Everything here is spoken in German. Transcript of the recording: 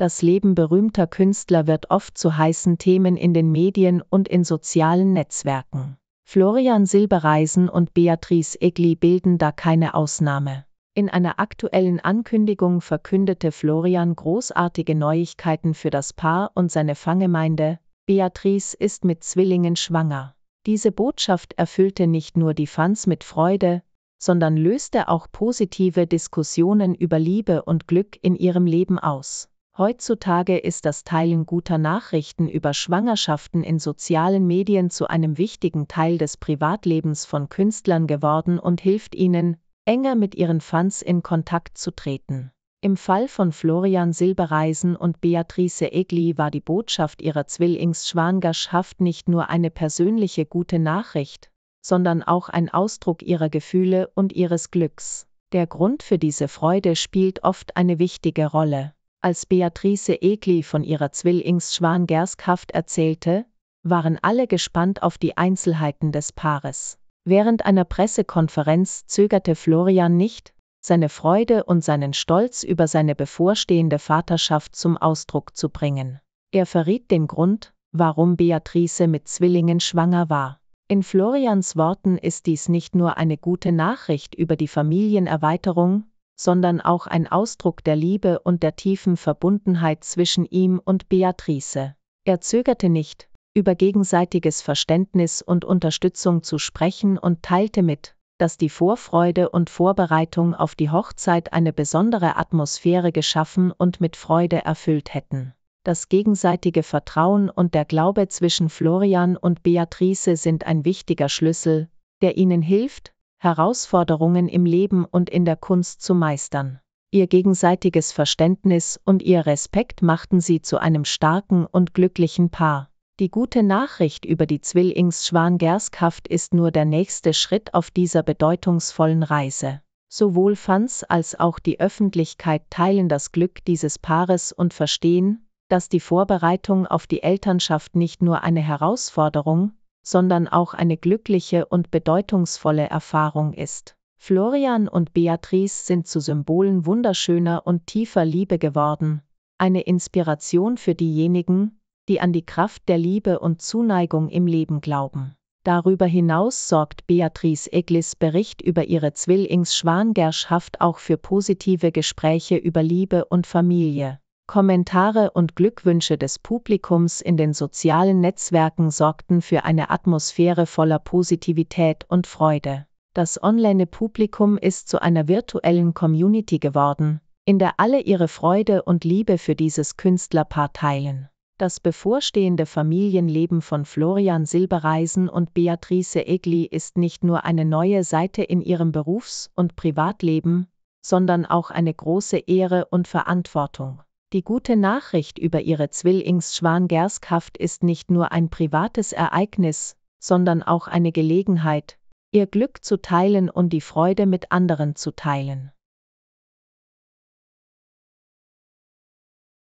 Das Leben berühmter Künstler wird oft zu heißen Themen in den Medien und in sozialen Netzwerken. Florian Silbereisen und Beatrice Egli bilden da keine Ausnahme. In einer aktuellen Ankündigung verkündete Florian großartige Neuigkeiten für das Paar und seine Fangemeinde. Beatrice ist mit Zwillingen schwanger. Diese Botschaft erfüllte nicht nur die Fans mit Freude, sondern löste auch positive Diskussionen über Liebe und Glück in ihrem Leben aus. Heutzutage ist das Teilen guter Nachrichten über Schwangerschaften in sozialen Medien zu einem wichtigen Teil des Privatlebens von Künstlern geworden und hilft ihnen, enger mit ihren Fans in Kontakt zu treten. Im Fall von Florian Silbereisen und Beatrice Egli war die Botschaft ihrer Zwillingsschwangerschaft nicht nur eine persönliche gute Nachricht, sondern auch ein Ausdruck ihrer Gefühle und ihres Glücks. Der Grund für diese Freude spielt oft eine wichtige Rolle. Als Beatrice Egli von ihrer Zwillingsschwangerschaft erzählte, waren alle gespannt auf die Einzelheiten des Paares. Während einer Pressekonferenz zögerte Florian nicht, seine Freude und seinen Stolz über seine bevorstehende Vaterschaft zum Ausdruck zu bringen. Er verriet den Grund, warum Beatrice mit Zwillingen schwanger war. In Florians Worten ist dies nicht nur eine gute Nachricht über die Familienerweiterung, sondern auch ein Ausdruck der Liebe und der tiefen Verbundenheit zwischen ihm und Beatrice. Er zögerte nicht, über gegenseitiges Verständnis und Unterstützung zu sprechen und teilte mit, dass die Vorfreude und Vorbereitung auf die Hochzeit eine besondere Atmosphäre geschaffen und mit Freude erfüllt hätten. Das gegenseitige Vertrauen und der Glaube zwischen Florian und Beatrice sind ein wichtiger Schlüssel, der ihnen hilft, Herausforderungen im Leben und in der Kunst zu meistern. Ihr gegenseitiges Verständnis und ihr Respekt machten sie zu einem starken und glücklichen Paar. Die gute Nachricht über die zwillings schwan gersk ist nur der nächste Schritt auf dieser bedeutungsvollen Reise. Sowohl Fans als auch die Öffentlichkeit teilen das Glück dieses Paares und verstehen, dass die Vorbereitung auf die Elternschaft nicht nur eine Herausforderung, sondern auch eine glückliche und bedeutungsvolle Erfahrung ist. Florian und Beatrice sind zu Symbolen wunderschöner und tiefer Liebe geworden, eine Inspiration für diejenigen, die an die Kraft der Liebe und Zuneigung im Leben glauben. Darüber hinaus sorgt Beatrice Eglis Bericht über ihre Zwillingsschwangerschaft auch für positive Gespräche über Liebe und Familie. Kommentare und Glückwünsche des Publikums in den sozialen Netzwerken sorgten für eine Atmosphäre voller Positivität und Freude. Das Online-Publikum ist zu einer virtuellen Community geworden, in der alle ihre Freude und Liebe für dieses Künstlerpaar teilen. Das bevorstehende Familienleben von Florian Silbereisen und Beatrice Egli ist nicht nur eine neue Seite in ihrem Berufs- und Privatleben, sondern auch eine große Ehre und Verantwortung. Die gute Nachricht über ihre Zwillingsschwan-Gerskhaft ist nicht nur ein privates Ereignis, sondern auch eine Gelegenheit, ihr Glück zu teilen und die Freude mit anderen zu teilen.